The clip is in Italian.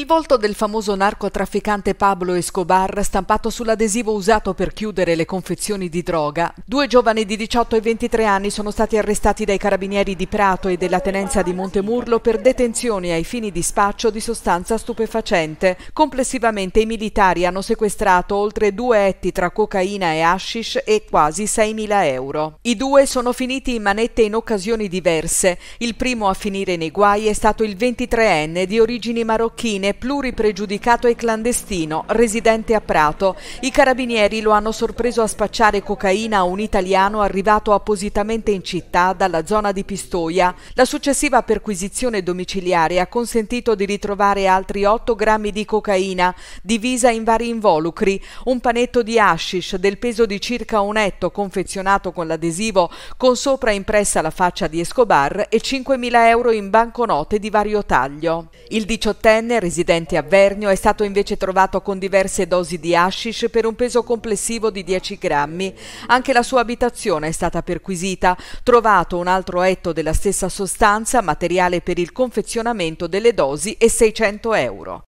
Il volto del famoso narcotrafficante Pablo Escobar, stampato sull'adesivo usato per chiudere le confezioni di droga, due giovani di 18 e 23 anni sono stati arrestati dai carabinieri di Prato e della tenenza di Montemurlo per detenzione ai fini di spaccio di sostanza stupefacente. Complessivamente i militari hanno sequestrato oltre due etti tra cocaina e hashish e quasi 6.000 euro. I due sono finiti in manette in occasioni diverse. Il primo a finire nei guai è stato il 23enne di origini marocchine indagine pluripregiudicato e clandestino, residente a Prato. I carabinieri lo hanno sorpreso a spacciare cocaina a un italiano arrivato appositamente in città dalla zona di Pistoia. La successiva perquisizione domiciliare ha consentito di ritrovare altri 8 grammi di cocaina, divisa in vari involucri, un panetto di hashish del peso di circa un etto confezionato con l'adesivo con sopra impressa la faccia di Escobar e 5.000 euro in banconote di vario taglio. Il diciottenne residente a Vernio è stato invece trovato con diverse dosi di hashish per un peso complessivo di 10 grammi. Anche la sua abitazione è stata perquisita, trovato un altro etto della stessa sostanza, materiale per il confezionamento delle dosi e 600 euro.